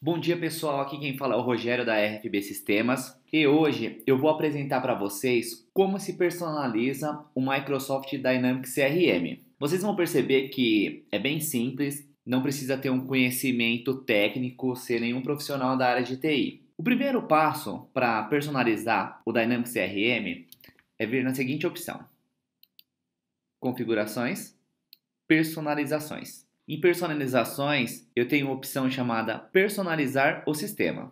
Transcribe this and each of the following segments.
Bom dia pessoal, aqui quem fala é o Rogério da RFB Sistemas e hoje eu vou apresentar para vocês como se personaliza o Microsoft Dynamics CRM. Vocês vão perceber que é bem simples, não precisa ter um conhecimento técnico, ser nenhum profissional da área de TI. O primeiro passo para personalizar o Dynamics CRM é vir na seguinte opção: Configurações, Personalizações. Em personalizações, eu tenho uma opção chamada personalizar o sistema.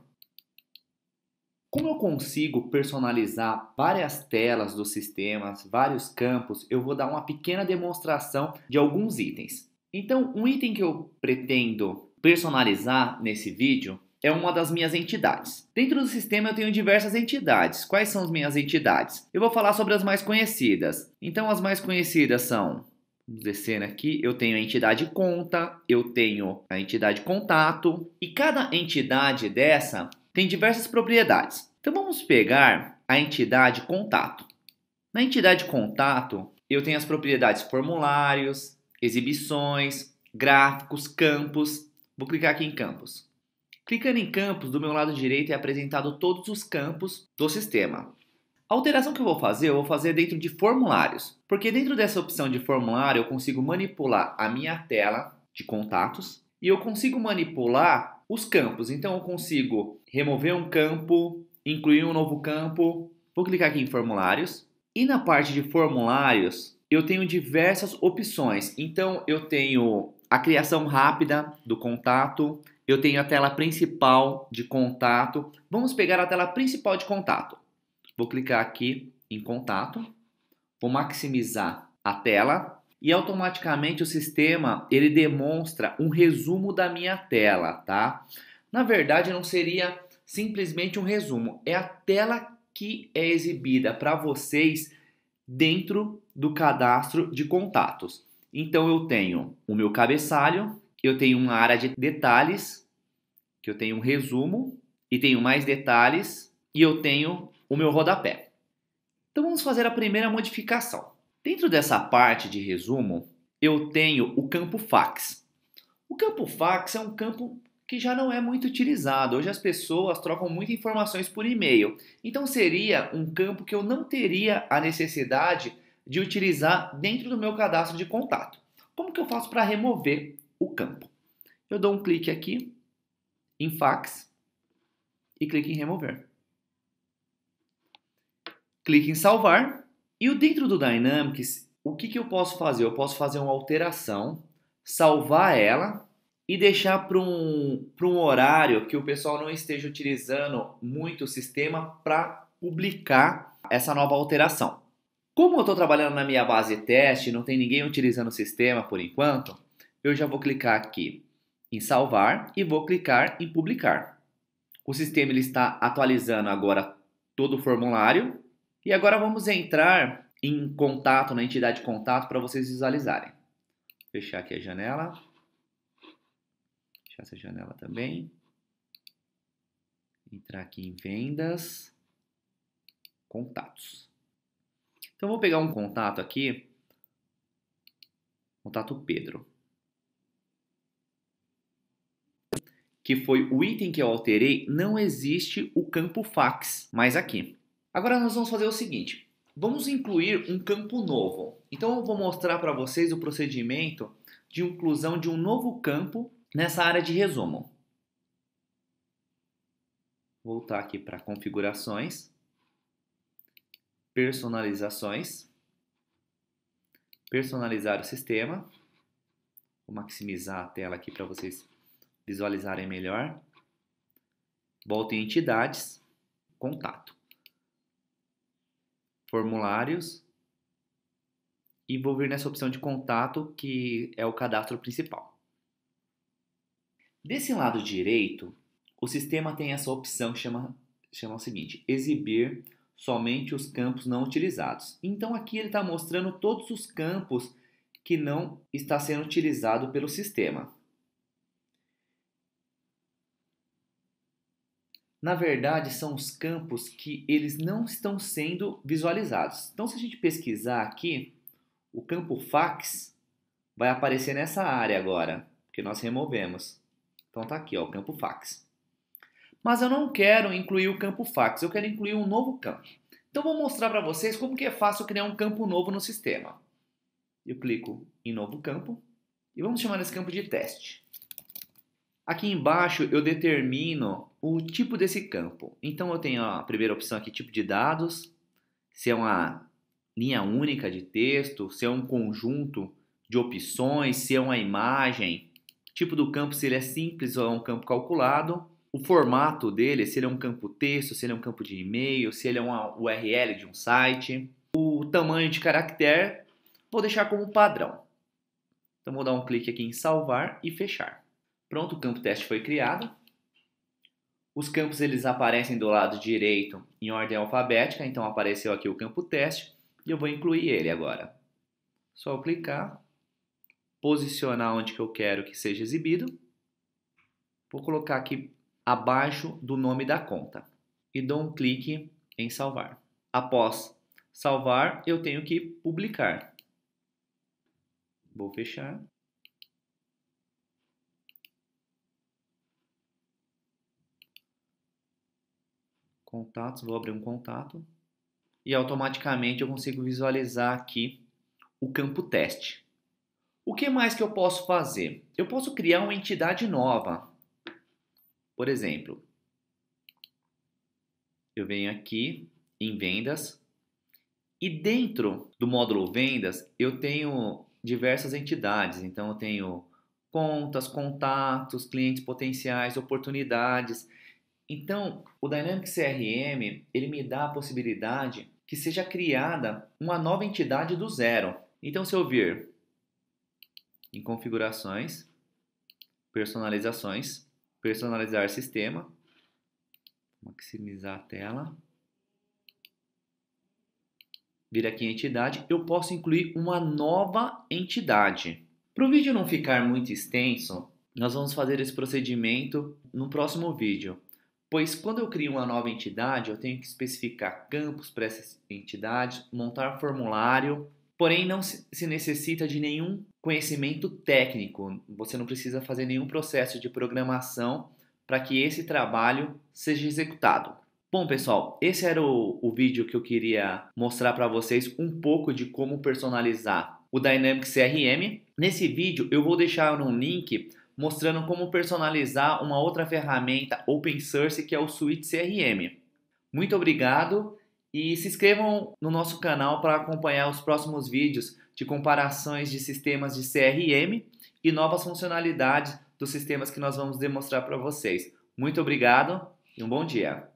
Como eu consigo personalizar várias telas dos sistemas, vários campos, eu vou dar uma pequena demonstração de alguns itens. Então, um item que eu pretendo personalizar nesse vídeo é uma das minhas entidades. Dentro do sistema eu tenho diversas entidades. Quais são as minhas entidades? Eu vou falar sobre as mais conhecidas. Então, as mais conhecidas são descendo aqui, eu tenho a entidade conta, eu tenho a entidade contato e cada entidade dessa tem diversas propriedades. Então vamos pegar a entidade contato. Na entidade contato, eu tenho as propriedades formulários, exibições, gráficos, campos. Vou clicar aqui em campos. Clicando em campos, do meu lado direito é apresentado todos os campos do sistema. A alteração que eu vou fazer, eu vou fazer dentro de formulários, porque dentro dessa opção de formulário eu consigo manipular a minha tela de contatos e eu consigo manipular os campos. Então eu consigo remover um campo, incluir um novo campo. Vou clicar aqui em formulários e na parte de formulários eu tenho diversas opções. Então eu tenho a criação rápida do contato, eu tenho a tela principal de contato. Vamos pegar a tela principal de contato. Vou clicar aqui em contato, vou maximizar a tela e automaticamente o sistema ele demonstra um resumo da minha tela, tá? Na verdade não seria simplesmente um resumo, é a tela que é exibida para vocês dentro do cadastro de contatos. Então eu tenho o meu cabeçalho, eu tenho uma área de detalhes, que eu tenho um resumo e tenho mais detalhes e eu tenho o meu rodapé. Então vamos fazer a primeira modificação. Dentro dessa parte de resumo, eu tenho o campo fax. O campo fax é um campo que já não é muito utilizado. Hoje as pessoas trocam muitas informações por e-mail. Então seria um campo que eu não teria a necessidade de utilizar dentro do meu cadastro de contato. Como que eu faço para remover o campo? Eu dou um clique aqui em fax e clique em remover clique em salvar. E dentro do Dynamics, o que, que eu posso fazer? Eu posso fazer uma alteração, salvar ela e deixar para um, um horário que o pessoal não esteja utilizando muito o sistema para publicar essa nova alteração. Como eu estou trabalhando na minha base teste, não tem ninguém utilizando o sistema por enquanto, eu já vou clicar aqui em salvar e vou clicar em publicar. O sistema ele está atualizando agora todo o formulário e agora vamos entrar em contato, na entidade contato, para vocês visualizarem. Fechar aqui a janela. Fechar essa janela também. Entrar aqui em vendas. Contatos. Então, vou pegar um contato aqui. Contato Pedro. Que foi o item que eu alterei. Não existe o campo fax mais aqui. Agora nós vamos fazer o seguinte, vamos incluir um campo novo. Então eu vou mostrar para vocês o procedimento de inclusão de um novo campo nessa área de resumo. Voltar aqui para configurações, personalizações, personalizar o sistema. Vou maximizar a tela aqui para vocês visualizarem melhor. Volto em entidades, contato formulários e vou vir nessa opção de contato que é o cadastro principal. Desse lado direito, o sistema tem essa opção que chama, chama o seguinte: exibir somente os campos não utilizados. Então aqui ele está mostrando todos os campos que não está sendo utilizado pelo sistema. na verdade, são os campos que eles não estão sendo visualizados. Então, se a gente pesquisar aqui, o campo fax vai aparecer nessa área agora, que nós removemos. Então, está aqui, ó, o campo fax. Mas eu não quero incluir o campo fax, eu quero incluir um novo campo. Então, vou mostrar para vocês como que é fácil criar um campo novo no sistema. Eu clico em novo campo e vamos chamar esse campo de teste. Aqui embaixo eu determino o tipo desse campo. Então eu tenho a primeira opção aqui, tipo de dados, se é uma linha única de texto, se é um conjunto de opções, se é uma imagem, tipo do campo, se ele é simples ou é um campo calculado, o formato dele, se ele é um campo texto, se ele é um campo de e-mail, se ele é uma URL de um site, o tamanho de caractere, vou deixar como padrão. Então vou dar um clique aqui em salvar e fechar. Pronto, o campo teste foi criado. Os campos eles aparecem do lado direito em ordem alfabética, então apareceu aqui o campo teste e eu vou incluir ele agora. Só clicar, posicionar onde que eu quero que seja exibido. Vou colocar aqui abaixo do nome da conta e dou um clique em salvar. Após salvar, eu tenho que publicar. Vou fechar. Contatos, vou abrir um contato. E automaticamente eu consigo visualizar aqui o campo teste. O que mais que eu posso fazer? Eu posso criar uma entidade nova. Por exemplo, eu venho aqui em vendas e dentro do módulo vendas eu tenho diversas entidades. Então eu tenho contas, contatos, clientes potenciais, oportunidades. Então, o Dynamic CRM, ele me dá a possibilidade que seja criada uma nova entidade do zero. Então, se eu vir em configurações, personalizações, personalizar sistema, maximizar a tela, vir aqui em entidade, eu posso incluir uma nova entidade. Para o vídeo não ficar muito extenso, nós vamos fazer esse procedimento no próximo vídeo. Pois quando eu crio uma nova entidade, eu tenho que especificar campos para essa entidade, montar formulário, porém não se necessita de nenhum conhecimento técnico. Você não precisa fazer nenhum processo de programação para que esse trabalho seja executado. Bom, pessoal, esse era o, o vídeo que eu queria mostrar para vocês um pouco de como personalizar o Dynamics CRM. Nesse vídeo eu vou deixar um link mostrando como personalizar uma outra ferramenta open source que é o Suite CRM. Muito obrigado e se inscrevam no nosso canal para acompanhar os próximos vídeos de comparações de sistemas de CRM e novas funcionalidades dos sistemas que nós vamos demonstrar para vocês. Muito obrigado e um bom dia!